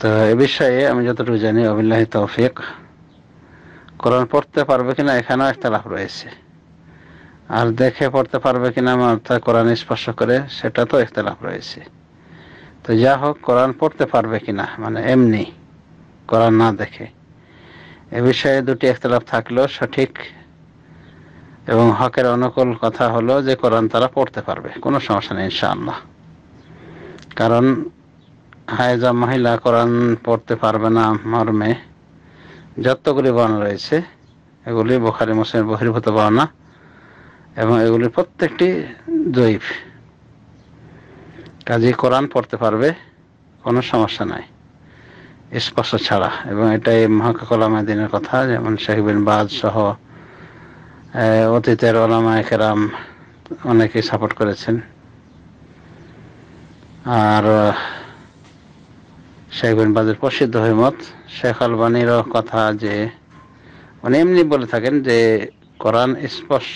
তো এ বিষয়ে আমি যতটুকু জানি আবিল্লাহ তৌফিক কোরআন পড়তে পারবে কিনা এখানেও লাভ রয়েছে আর দেখে পড়তে পারবে কিনা মাথা কোরআন স্পর্শ করে সেটা তো লাভ রয়েছে তো যা হোক কোরআন পড়তে পারবে কিনা মানে এমনি কোরআন না দেখে এ বিষয়ে দুটি একতলাভ থাকলেও সঠিক এবং হকের অনুকূল কথা হলো যে কোরআন তারা পড়তে পারবে কোনো সমস্যা নেই ইনশাআল্লাহ কারণ হায়জা মহিলা কোরআন পড়তে পারবে না মর্মে যতগুলি বর্ণনা রয়েছে এগুলি বোখারি মুসলিমের বহির্ভূত বর্ণনা এবং এগুলি প্রত্যেকটি জৈব কাজে কোরআন পড়তে পারবে কোনো সমস্যা নাই স্পর্শ ছাড়া এবং এটাই মহাকালামা দিনের কথা যেমন শাহিবিন বাজ সহ অতীতের ওলামা কেরাম অনেকেই সাপোর্ট করেছেন আর শেখ বিন প্রসিদ্ধ হিমত শেখ আলবানির কথা যে মানে এমনি বলে থাকেন যে কোরআন স্পর্শ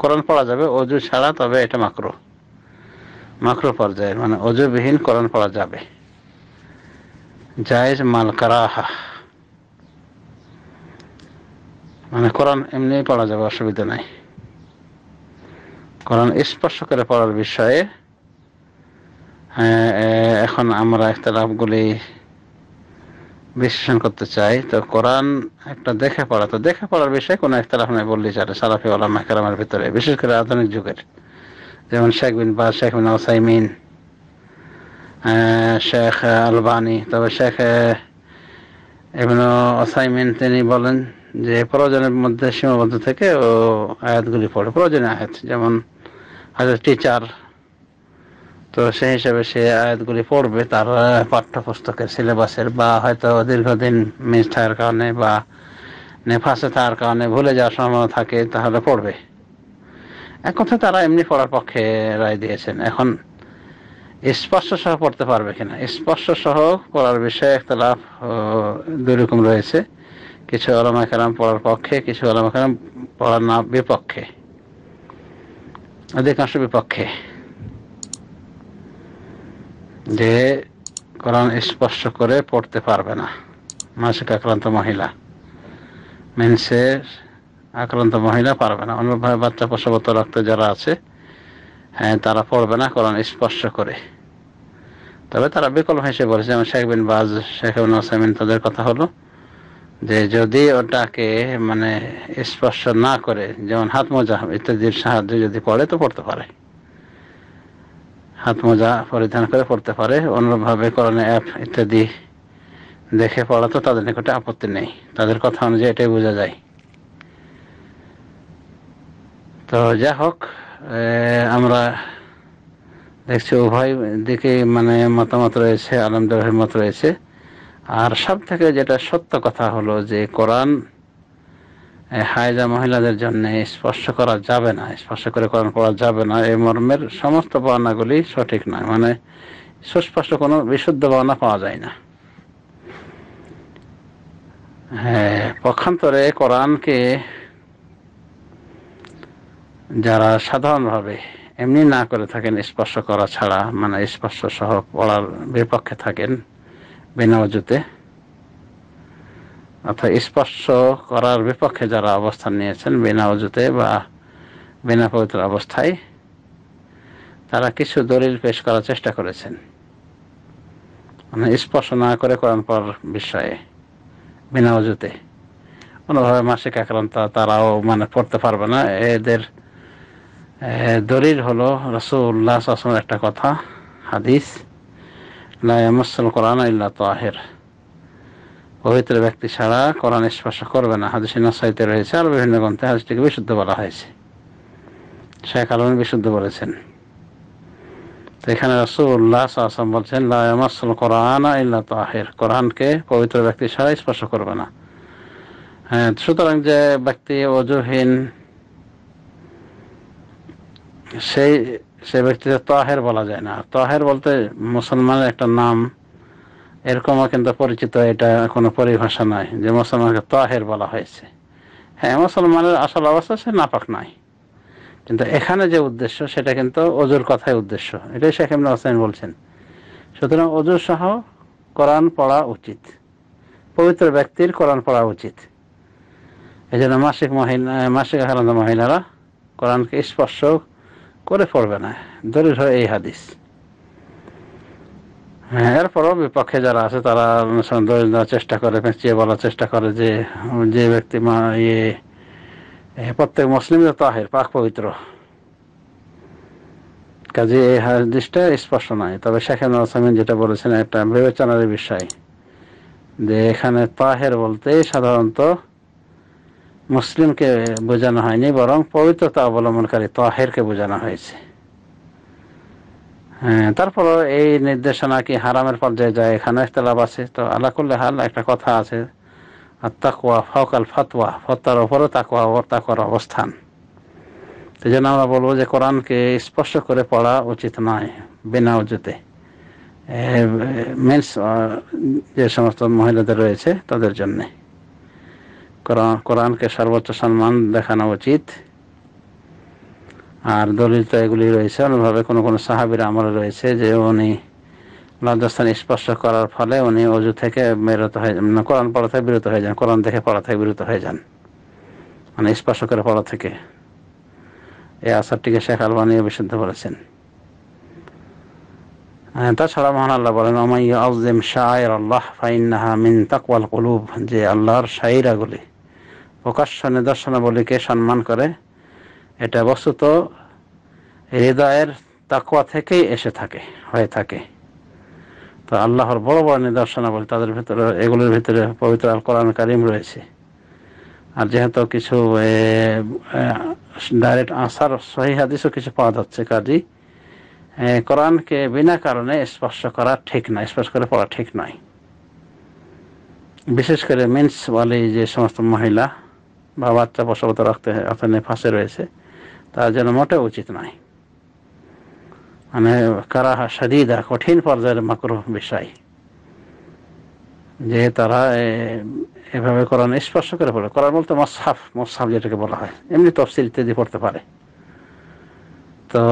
কোরআন পড়া যাবে অজু ছাড়া তবে এটা মাকরো মাকরো পর্যায়ে মানে অজুবিহীন কোরআন পড়া যাবে জায়জ মালকারাহা মানে কোরআন এমনি পড়া যাবে অসুবিধা নাই কোরআন স্পর্শ করে পড়ার বিষয়ে এখন আমরা একটা লাভগুলি বিশ্লেষণ করতে চাই তো কোরআন একটা দেখা পড়া তো দেখা পড়ার বিষয়ে কোনো একটা নাই বললি চলে সালাফি আলামা কালামের ভিতরে বিশেষ করে আধুনিক যুগের যেমন শেখ বিন বা শেখ বিন আসাইমিন শেখ আলবানি তবে শেখ এমন অসাইমিন তিনি বলেন যে প্রয়োজনের মধ্যে সীমাবদ্ধ থেকে ও আয়াতগুলি পড়ে প্রয়োজনীয় আয়াত যেমন হয়তো টিচার তো সেই হিসাবে সে আয়াতগুলি পড়বে তার পাঠ্যপুস্তকের সিলেবাসের বা হয়তো দীর্ঘদিন মিস থাকার কারণে বা নেফাসে থাকার কারণে ভুলে যাওয়ার সম্ভাবনা থাকে তাহলে পড়বে এক কথা তারা এমনি পড়ার পক্ষে রায় দিয়েছেন এখন স্পর্শ সহ পড়তে পারবে কিনা স্পর্শ সহ পড়ার বিষয়ে একটা লাভ দুই রকম রয়েছে কিছু আলামা কালাম পড়ার পক্ষে কিছু আলামা কালাম পড়ার না বিপক্ষে অধিকাংশ বিপক্ষে যে কোরআন স্পর্শ করে পড়তে পারবে না মাসিক আক্রান্ত মহিলা মেন্সে আক্রান্ত মহিলা পারবে না অন্যভাবে বাচ্চা প্রসবত রক্ত যারা আছে হ্যাঁ তারা পড়বে না কোরআন স্পর্শ করে তবে তারা বিকল্প হিসেবে বলেছে যেমন শেখ বিন বাজ শেখ বিন তাদের কথা হলো যে যদি ওটাকে মানে স্পর্শ না করে যেমন হাত মোজা ইত্যাদির সাহায্যে যদি পড়ে তো পড়তে পারে হাত মোজা পরিধান করে পড়তে পারে অন্যভাবে করণে অ্যাপ ইত্যাদি দেখে পড়া তো তাদের নিকটে আপত্তি নেই তাদের কথা অনুযায়ী এটাই বোঝা যায় তো যা হোক আমরা দেখছি উভয় দিকে মানে মতামত রয়েছে আলমদের মত রয়েছে আর সব থেকে যেটা সত্য কথা হলো যে কোরআন হায়জা মহিলাদের জন্য স্পর্শ করা যাবে না স্পর্শ করে কোরআন পড়া যাবে না এই মর্মের সমস্ত বর্ণাগুলি সঠিক নয় মানে সুস্পষ্ট কোনো বিশুদ্ধ বর্ণা পাওয়া যায় না হ্যাঁ পক্ষান্তরে কোরআনকে যারা সাধারণভাবে এমনি না করে থাকেন স্পর্শ করা ছাড়া মানে স্পর্শ সহ পড়ার বিপক্ষে থাকেন বিনা অজুতে অর্থাৎ স্পর্শ করার বিপক্ষে যারা অবস্থান নিয়েছেন বিনা অজুতে বা বিনা পবিত্র অবস্থায় তারা কিছু দলিল পেশ করার চেষ্টা করেছেন মানে স্পর্শ না করে কোরআন পর বিষয়ে বিনা অজুতে কোনোভাবে মাসিক আক্রান্ত তারাও মানে পড়তে পারবে না এদের দলিল হলো রসুল্লাহ আসলামের একটা কথা হাদিস লা ইয়ামাসসুল কোরআন ইল্লা আহের পবিত্র ব্যক্তি ছাড়া কোরআন স্পর্শ করবে না হাদিসে নসাইতে রয়েছে আর বিভিন্ন গ্রন্থে হাদিসটিকে বিশুদ্ধ বলা হয়েছে শেখ আলম বিশুদ্ধ বলেছেন তো এখানে বলছেন কোরআন ইল্লা তাহের কোরআনকে পবিত্র ব্যক্তি ছাড়া স্পর্শ করবে না হ্যাঁ সুতরাং যে ব্যক্তি অজুহীন সেই সে ব্যক্তিকে তাহের বলা যায় না তাহের বলতে মুসলমানের একটা নাম এরকমও কিন্তু পরিচিত এটা কোনো পরিভাষা নাই যে মুসলমানকে তাহের বলা হয়েছে হ্যাঁ মুসলমানের আসল অবস্থা সে নাপাক নাই কিন্তু এখানে যে উদ্দেশ্য সেটা কিন্তু অজুর কথায় উদ্দেশ্য এটাই শেখ ইমরান হোসেন বলছেন সুতরাং অজুর সহ কোরআন পড়া উচিত পবিত্র ব্যক্তির কোরআন পড়া উচিত এই জন্য মাসিক মহিলা মাসিক হারান্ত মহিলারা কোরআনকে স্পর্শ করে পড়বে না দরিদ্র এই হাদিস হ্যাঁ এরপরও বিপক্ষে যারা আছে তারা সন্দেহ চেষ্টা করে পেঁচিয়ে বলার চেষ্টা করে যে যে ব্যক্তি মা ইয়ে প্রত্যেক মুসলিমদের তাহের পাক পবিত্র কাজে এই হাদিসটা স্পষ্ট নয় তবে শেখেন আসামিন যেটা বলেছেন একটা বিবেচনার বিষয় যে এখানে তাহের বলতে সাধারণত মুসলিমকে বোঝানো হয়নি বরং পবিত্রতা অবলম্বনকারী তাহেরকে বোঝানো হয়েছে হ্যাঁ তারপর এই নির্দেশনা কি হারামের পর্যায়ে যায় এখানে ইতলাফ আছে তো আল্লাহ করলে হাল একটা কথা আছে আর তাকুয়া ফকাল ফতোয়া ফতার ওপরও তাকুয়া ওর তাকুয়ার অবস্থান সেই জন্য আমরা বলবো যে কোরআনকে স্পর্শ করে পড়া উচিত নয় বিনা উজুতে মেন্স যে সমস্ত মহিলাদের রয়েছে তাদের জন্যে কোরআনকে সর্বোচ্চ সম্মান দেখানো উচিত আর দলিল তো এগুলি রয়েছে অনুভাবে কোনো কোনো সাহাবির আমল রয়েছে যে উনি লজ্জাস্থান স্পর্শ করার ফলে উনি অজু থেকে বিরত হয়ে যান মানে কোরআন পড়া থেকে বিরত হয়ে যান কোরআন দেখে পড়া থেকে বিরত হয়ে যান মানে স্পর্শ করে পড়া থেকে এই আসারটিকে শেখ আলবানিও বিশুদ্ধ বলেছেন হ্যাঁ, তাছাড়া মহান আল্লাহ বলেন ওমাইয়া শাহের আল্লাহ ফাইন্নাহা মিন তাকওয়াল কলুব যে আল্লাহর শাহিরাগুলি প্রকাশ্য নিদর্শনাবলীকে সম্মান করে এটা বস্তুত হৃদয়ের তাকুয়া থেকেই এসে থাকে হয়ে থাকে তো আল্লাহর বড় বড় নিদর্শনাবলী তাদের ভিতরে এগুলোর ভিতরে পবিত্র আল কোরআন কারিম রয়েছে আর যেহেতু কিছু ডাইরেক্ট আসার সহি হাদিসও কিছু পাওয়া যাচ্ছে কাজই কোরআনকে বিনা কারণে স্পর্শ করা ঠিক নয় স্পর্শ করে পড়া ঠিক নয় বিশেষ করে মেন্স বলে যে সমস্ত মহিলা বা বাচ্চা প্রসবত রাখতে আপনার ফাঁসে রয়েছে তা যেন মোটেও উচিত নয় মানে কারাহা সাদিদা কঠিন পর্যায়ের মাকর বিষয় যে তারা এভাবে করান স্পর্শ করে পড়ে করার বলতে মসাফ মসাফ যেটাকে বলা হয় এমনি তফসিল ইত্যাদি পড়তে পারে তো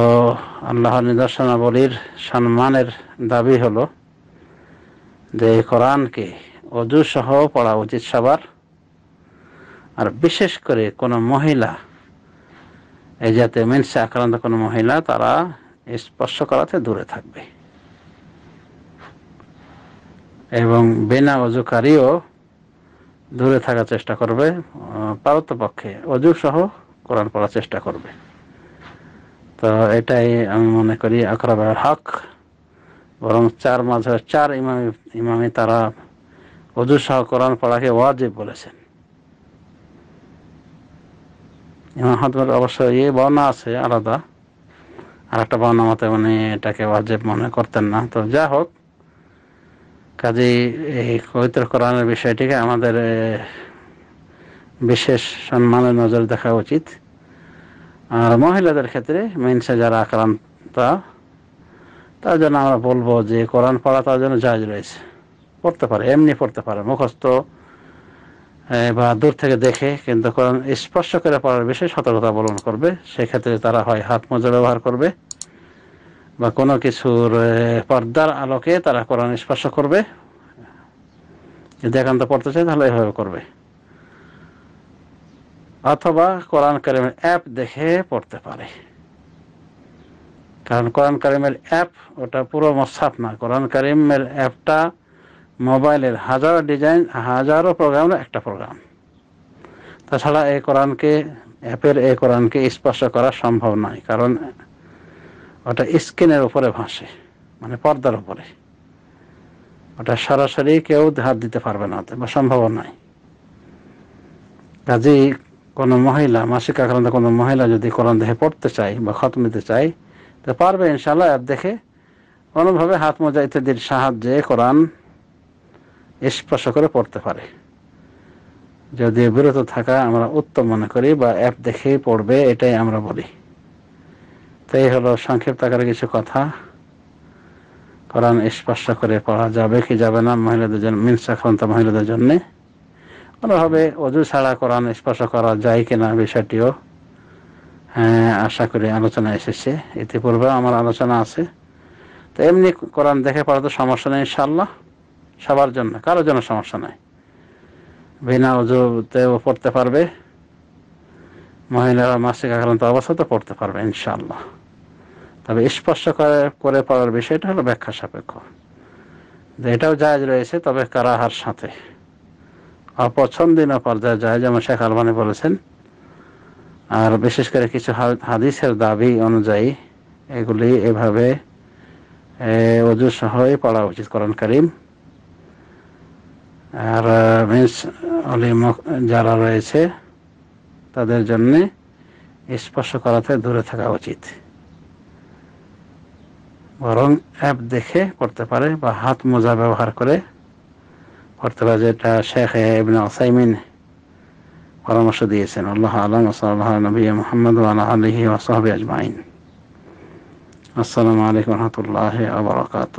আল্লাহর নিদর্শনাবলীর সম্মানের দাবি হলো যে কোরআনকে অজু সহ পড়া উচিত সবার আর বিশেষ করে কোনো মহিলা এই যাতে মেন্সে আক্রান্ত কোনো মহিলা তারা স্পর্শ করাতে দূরে থাকবে এবং বিনা অজুকারীও দূরে থাকার চেষ্টা করবে পারত পক্ষে অজু সহ কোরআন পড়ার চেষ্টা করবে তো এটাই আমি মনে করি আকরাবের হক বরং চার মাঝে চার ইমামি ইমামি তারা অজু সহ কোরআন পড়াকে ওয়াজিব বলেছেন ইমাম হাতমের অবশ্য ইয়ে বর্ণা আছে আলাদা আর একটা বর্ণা মতে মানে এটাকে ওয়াজেব মনে করতেন না তো যা হোক কাজেই এই পবিত্র কোরআনের বিষয়টিকে আমাদের বিশেষ সম্মানের নজর দেখা উচিত আর মহিলাদের ক্ষেত্রে মেনসে যারা আক্রান্ত তার জন্য আমরা বলবো যে কোরআন পড়া তার জন্য জায়জ রয়েছে পড়তে পারে এমনি পড়তে পারে মুখস্থ বা দূর থেকে দেখে কিন্তু কোরআন স্পর্শ করে পড়ার বিষয়ে সতর্কতা অবলম্বন করবে সেক্ষেত্রে তারা হয় হাত মজা ব্যবহার করবে বা কোনো কিছুর পর্দার আলোকে তারা কোরআন স্পর্শ করবে যদি একান্ত পড়তে চায় তাহলে এভাবে করবে অথবা কোরআন কারিমের অ্যাপ দেখে পড়তে পারে কারণ কোরআন কারিমের অ্যাপ ওটা পুরো মশাপ না কোরআন কারিমের অ্যাপটা মোবাইলের হাজারো ডিজাইন হাজারো প্রোগ্রাম একটা প্রোগ্রাম তাছাড়া এই কোরআনকে অ্যাপের এই কোরআনকে স্পর্শ করা সম্ভব নয় কারণ ওটা স্ক্রিনের উপরে ভাসে মানে পর্দার উপরে ওটা সরাসরি কেউ হাত দিতে পারবে না বা সম্ভব নয় কাজেই কোনো মহিলা মাসিক আক্রান্ত কোনো মহিলা যদি কোরআন দেহে পড়তে চায় বা খত নিতে চায় তো পারবে ইনশাল্লাহ অ্যাপ দেখে কোনোভাবে হাত ইত্যাদির সাহায্যে কোরআন স্পর্শ করে পড়তে পারে যদি বিরত থাকা আমরা উত্তম মনে করি বা অ্যাপ দেখেই পড়বে এটাই আমরা বলি তো এই হলো সংক্ষিপ্ত আকারে কিছু কথা কোরআন স্পর্শ করে পড়া যাবে কি যাবে না মহিলাদের জন্য মিনসাক্রান্ত মহিলাদের জন্য অন্যভাবে অজু ছাড়া কোরআন স্পর্শ করা যায় কিনা বিষয়টিও হ্যাঁ আশা করি আলোচনা এসেছে ইতিপূর্বে আমার আলোচনা আছে তো এমনি কোরআন দেখে পড়া তো সমস্যা নেই ইনশাল্লাহ সবার জন্য কারোর জন্য সমস্যা নাই বিনা অজুতেও পড়তে পারবে মহিলারা মাসিক আক্রান্ত অবস্থাতে পড়তে পারবে ইনশাল্লাহ তবে স্পর্শ করে করে পড়ার বিষয়টা হলো ব্যাখ্যা সাপেক্ষ এটাও জায়জ রয়েছে তবে কারাহার সাথে অপছন্দিন পর্যায়ে যায় যেমন শেখ আলমানি বলেছেন আর বিশেষ করে কিছু হাদিসের দাবি অনুযায়ী এগুলি এভাবে অজু সহ পড়া উচিত করণ করিম আর মিস অলি যারা রয়েছে তাদের জন্যে স্পর্শ করাতে দূরে থাকা উচিত বরং অ্যাপ দেখে করতে পারে বা হাত মোজা ব্যবহার করে করতে পারে যেটা শেখ ইবনে আসাইমিন পরামর্শ দিয়েছেন আল্লাহ আলম সাল্লাহ নবী মোহাম্মদ আল্লাহ আলহি ওসহাবি আজমাইন আসসালামু আলাইকুম রহমতুল্লাহ আবরকাত